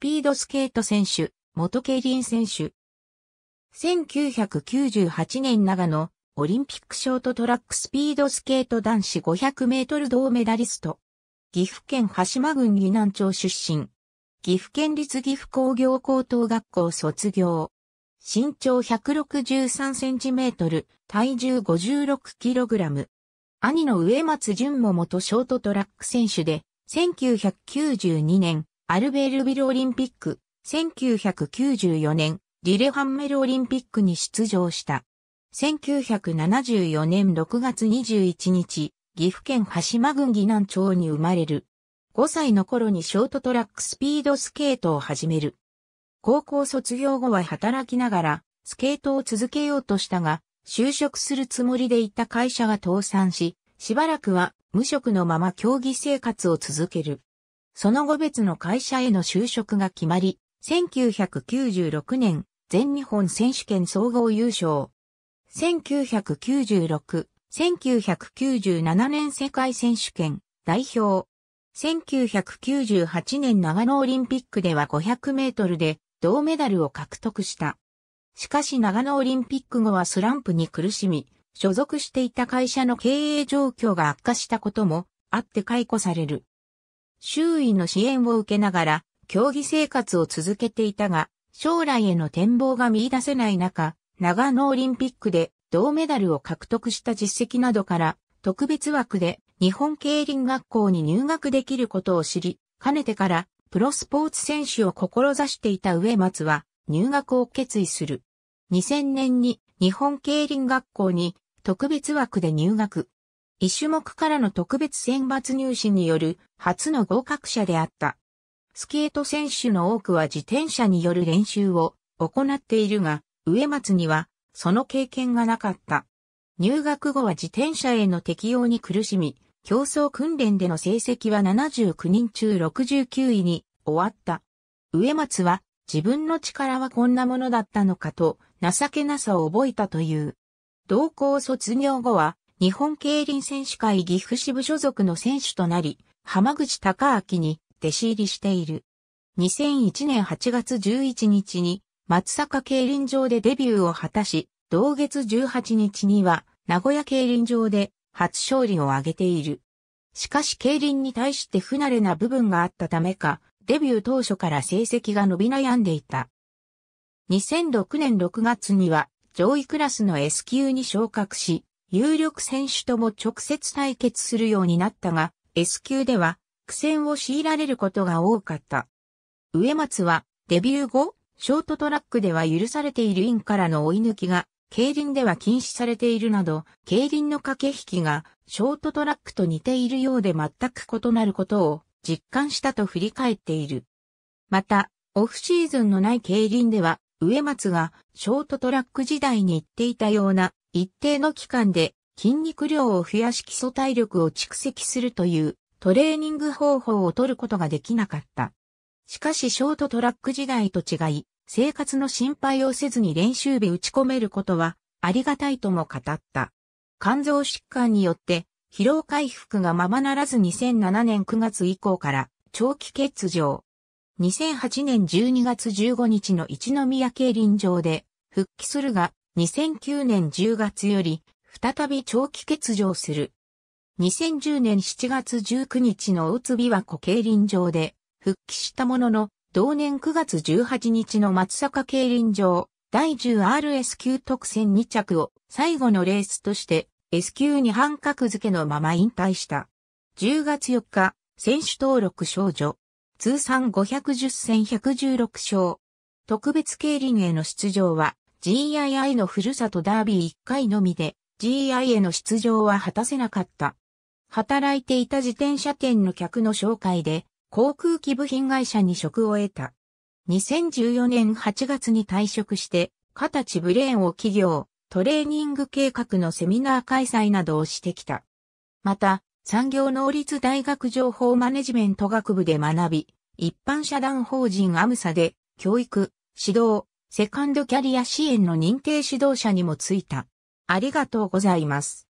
ピードスケート選手、元競輪選手。1998年長野、オリンピックショートトラックスピードスケート男子500メートル銅メダリスト。岐阜県羽島郡岐南町出身。岐阜県立岐阜工業高等学校卒業。身長163センチメートル、体重56キログラム。兄の植松淳も元ショートトラック選手で、1992年、アルベールビルオリンピック、1994年、リレハンメルオリンピックに出場した。1974年6月21日、岐阜県橋間郡岐南町に生まれる。5歳の頃にショートトラックスピードスケートを始める。高校卒業後は働きながら、スケートを続けようとしたが、就職するつもりでいた会社が倒産し、しばらくは無職のまま競技生活を続ける。その後別の会社への就職が決まり、1996年、全日本選手権総合優勝。1996、1997年世界選手権代表。1998年長野オリンピックでは500メートルで銅メダルを獲得した。しかし長野オリンピック後はスランプに苦しみ、所属していた会社の経営状況が悪化したこともあって解雇される。周囲の支援を受けながら、競技生活を続けていたが、将来への展望が見出せない中、長野オリンピックで銅メダルを獲得した実績などから、特別枠で日本競輪学校に入学できることを知り、かねてからプロスポーツ選手を志していた上松は入学を決意する。2000年に日本競輪学校に特別枠で入学。一種目からの特別選抜入試による初の合格者であった。スケート選手の多くは自転車による練習を行っているが、植松にはその経験がなかった。入学後は自転車への適用に苦しみ、競争訓練での成績は79人中69位に終わった。植松は自分の力はこんなものだったのかと情けなさを覚えたという。同校卒業後は日本競輪選手会岐阜支部所属の選手となり、浜口孝明に弟子入りしている。2001年8月11日に松阪競輪場でデビューを果たし、同月18日には名古屋競輪場で初勝利を挙げている。しかし競輪に対して不慣れな部分があったためか、デビュー当初から成績が伸び悩んでいた。2006年6月には上位クラスの S 級に昇格し、有力選手とも直接対決するようになったが、S 級では苦戦を強いられることが多かった。植松はデビュー後、ショートトラックでは許されているインからの追い抜きが、競輪では禁止されているなど、競輪の駆け引きがショートトラックと似ているようで全く異なることを実感したと振り返っている。また、オフシーズンのない競輪では、植松がショートトラック時代に言っていたような一定の期間で筋肉量を増やし基礎体力を蓄積するというトレーニング方法を取ることができなかった。しかしショートトラック時代と違い、生活の心配をせずに練習日打ち込めることはありがたいとも語った。肝臓疾患によって疲労回復がままならず2007年9月以降から長期欠場。2008年12月15日の一宮競輪場で復帰するが2009年10月より、再び長期欠場する。2010年7月19日の大津琵琶湖競輪場で、復帰したものの、同年9月18日の松阪競輪場、第 10RS 級特選2着を最後のレースとして S 級に半格付けのまま引退した。10月4日、選手登録少女。通算510戦116勝。特別競輪への出場は GII のふるさとダービー1回のみで GI への出場は果たせなかった。働いていた自転車店の客の紹介で航空機部品会社に職を得た。2014年8月に退職して、形ブレーンを企業、トレーニング計画のセミナー開催などをしてきた。また、産業能率大学情報マネジメント学部で学び、一般社団法人アムサで教育、指導、セカンドキャリア支援の認定指導者にもついた。ありがとうございます。